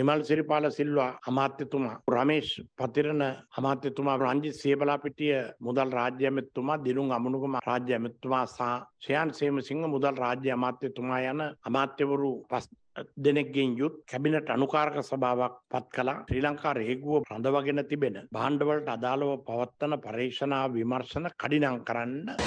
නිමල් සිරිපාල සිල්වා අමාත්‍යතුමා රමේෂ් පතිරණ අමාත්‍යතුමා රංජිත් සියබලාපිටිය මුදල් රාජ්‍ය ඇමතිතුමා දිනුම් අමුණුගම රාජ්‍ය ඇමතිතුමා සහ ශ්‍රයන් සේමසිංහ මුදල් රාජ්‍ය අමාත්‍යතුමා යන අමාත්‍යවරු පස් දෙනෙක්ගෙන් යුත් කැබිනට අනුකාරක සභාවක් පත් කලා ශ්‍රී ලංකා රේගුව රඳවගෙන තිබෙන බාණ්ඩවලට අදාළව පවත්වන පර්ේෂණා විමර්ශන කඩිනම් කරන්න.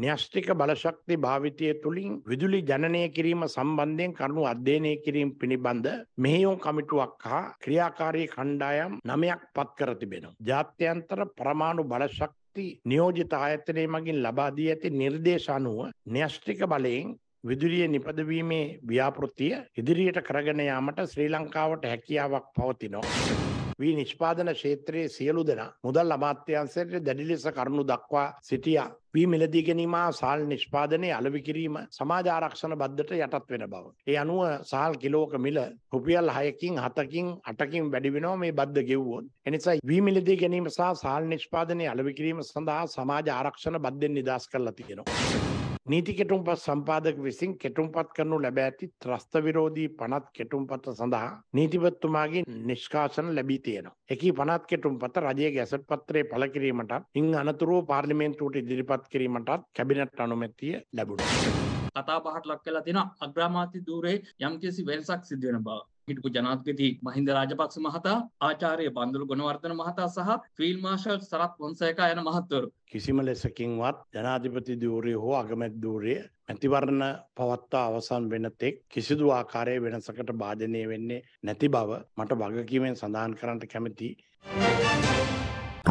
න්‍යෂ්ටික බලශක්ති භාවිතය තුළින් විදුලි ජනනය කිරීම සම්බන්ධයෙන් කරුණු අධ්‍යයනය කිරීම පිළිබඳ මෙහියුම් කමිටුවක් හා ක්‍රියාකාරී කණ්ඩායම් නමයක් පත් කර තිබෙනවා. ජාත්‍යන්තර පරමාණු බලශක්ති නියෝජිත ආයතනය මගින් ලබා දී ඇති නිර්දේශ අනුව න්‍යෂ්ටික බලයෙන් විදුලිය නිපදවීමේ ව්‍යාපෘතිය ඉදිරියට කරගෙන යාමට ශ්‍රී ලංකාවට හැකියාවක් පවතිනවා. වී නිෂ්පාදන ක්ෂේත්‍රයේ සියලු දෙනා මුදල් අමාත්‍යාංශයට දැඩි ලෙස කරුණු දක්වා සිටියා. වී මිලදී ගැනීම සාල් නිෂ්පාදනයේ අලෙවි කිරීම සමාජ ආරක්ෂණ බද්දට යටත් වෙන බව. ඒ අනුව සාල් කිලෝක මිල රුපියල් 6කින් 7කින් 8කින් වැඩි වෙනවා මේ බද්ද ගෙව්වොත්. එනිසා වී මිලදී ගැනීම සහ සාල් නිෂ්පාදනයේ අලෙවි කිරීම සඳහා සමාජ ආරක්ෂණ බද්දෙන් නිදහස් කරලා තියෙනවා. නීති කෙටුම්පත් සම්පාදක විසින් කෙටුම්පත් කරනු ලැබ ඇති ත්‍රස්ත විරෝධී පනත් කෙටුම්පත සඳහා නීතිපත්තුමාගේ නිෂ්කාශන ලැබී තියෙනවා. එකී පනත් කෙටුම්පත රජයේ ගැසට් පත්‍රයේ පළ කිරීමට ඉන් අනතුරුව පාර්ලිමේන්තුවට ඉදිරිපත් කිරීමටත් කැබිනට් අනුමැතිය ලැබුණා. කතා බහට ලක් වෙලා තියෙන අග්‍රාමාත්‍ය ධූරයේ යම්කිසි වෙනසක් සිදු වෙන බව හිටපු ජනාධිපති මහින්ද රාජපක්ෂ මහතා, ආචාර්ය බන්දුළු ගුණවර්ධන මහතා සහ ෆීල්ඩ් මාෂල් සරත් පොන්සේකා යන මහත්වරු. කිසිම ලෙසකින්වත් ජනාධිපති ධූරය හෝ අගමැති ධූරය මැතිවරණ පවත්වා අවසන් වෙන තෙක් කිසිදු ආකාරයේ වෙනසකට භාජනය වෙන්නේ නැති බව මට වගකීමෙන් සඳහන් කරන්නට කැමැතියි.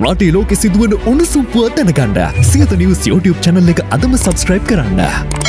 රටේ ලෝකෙ සිදුවන උණුසුම්පුව දැනගන්න සියත නිවස් YouTube channel එක අදම subscribe කරන්න.